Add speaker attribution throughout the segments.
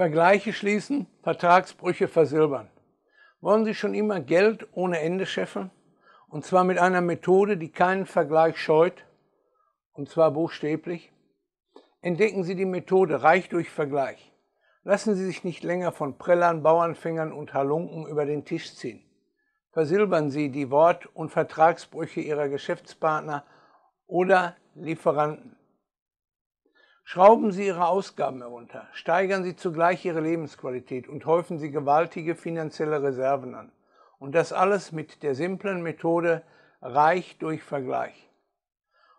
Speaker 1: Vergleiche schließen, Vertragsbrüche versilbern. Wollen Sie schon immer Geld ohne Ende scheffeln? Und zwar mit einer Methode, die keinen Vergleich scheut, und zwar buchstäblich. Entdecken Sie die Methode reich durch Vergleich. Lassen Sie sich nicht länger von Prellern, Bauernfängern und Halunken über den Tisch ziehen. Versilbern Sie die Wort- und Vertragsbrüche Ihrer Geschäftspartner oder Lieferanten. Schrauben Sie Ihre Ausgaben herunter, steigern Sie zugleich Ihre Lebensqualität und häufen Sie gewaltige finanzielle Reserven an. Und das alles mit der simplen Methode reich durch Vergleich.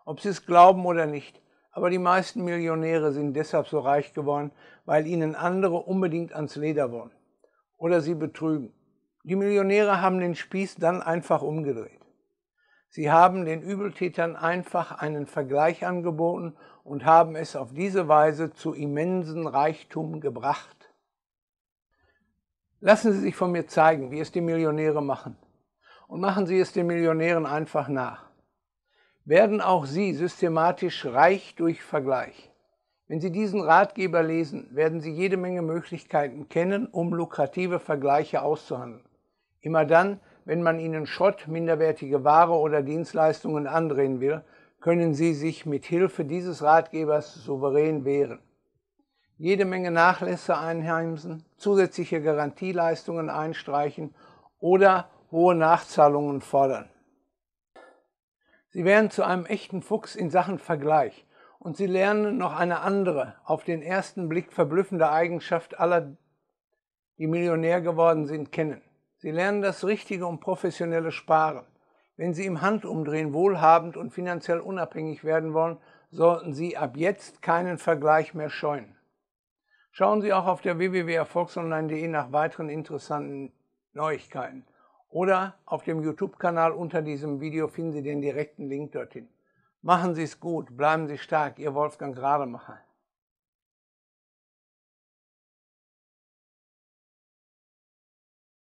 Speaker 1: Ob Sie es glauben oder nicht, aber die meisten Millionäre sind deshalb so reich geworden, weil ihnen andere unbedingt ans Leder wollen. Oder sie betrügen. Die Millionäre haben den Spieß dann einfach umgedreht. Sie haben den Übeltätern einfach einen Vergleich angeboten und haben es auf diese Weise zu immensen Reichtum gebracht. Lassen Sie sich von mir zeigen, wie es die Millionäre machen. Und machen Sie es den Millionären einfach nach. Werden auch Sie systematisch reich durch Vergleich. Wenn Sie diesen Ratgeber lesen, werden Sie jede Menge Möglichkeiten kennen, um lukrative Vergleiche auszuhandeln. Immer dann, wenn man ihnen Schrott, minderwertige Ware oder Dienstleistungen andrehen will, können sie sich mit Hilfe dieses Ratgebers souverän wehren. Jede Menge Nachlässe einheimsen, zusätzliche Garantieleistungen einstreichen oder hohe Nachzahlungen fordern. Sie werden zu einem echten Fuchs in Sachen Vergleich und Sie lernen noch eine andere, auf den ersten Blick verblüffende Eigenschaft aller, die Millionär geworden sind, kennen. Sie lernen das richtige und professionelle Sparen. Wenn Sie im Handumdrehen wohlhabend und finanziell unabhängig werden wollen, sollten Sie ab jetzt keinen Vergleich mehr scheuen. Schauen Sie auch auf der www.erfolgsonline.de nach weiteren interessanten Neuigkeiten. Oder auf dem YouTube-Kanal unter diesem Video finden Sie den direkten Link dorthin. Machen Sie es gut, bleiben Sie stark, Ihr Wolfgang Rademacher.